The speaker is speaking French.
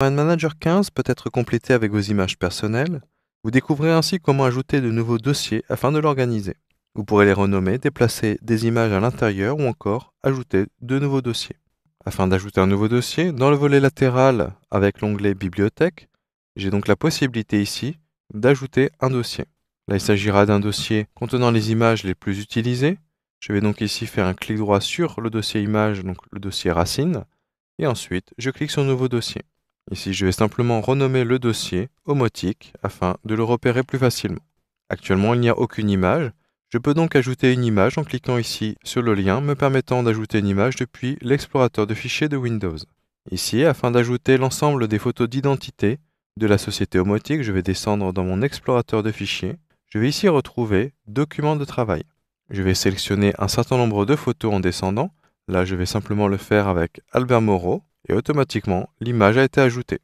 Un Manager 15 peut être complété avec vos images personnelles. Vous découvrez ainsi comment ajouter de nouveaux dossiers afin de l'organiser. Vous pourrez les renommer, déplacer des images à l'intérieur ou encore ajouter de nouveaux dossiers. Afin d'ajouter un nouveau dossier, dans le volet latéral avec l'onglet Bibliothèque, j'ai donc la possibilité ici d'ajouter un dossier. Là, il s'agira d'un dossier contenant les images les plus utilisées. Je vais donc ici faire un clic droit sur le dossier image, donc le dossier racine, et ensuite je clique sur nouveau dossier. Ici, je vais simplement renommer le dossier homotique » afin de le repérer plus facilement. Actuellement, il n'y a aucune image. Je peux donc ajouter une image en cliquant ici sur le lien me permettant d'ajouter une image depuis l'explorateur de fichiers de Windows. Ici, afin d'ajouter l'ensemble des photos d'identité de la société homotique, je vais descendre dans mon explorateur de fichiers. Je vais ici retrouver Documents de travail. Je vais sélectionner un certain nombre de photos en descendant. Là, je vais simplement le faire avec Albert Moreau et automatiquement l'image a été ajoutée.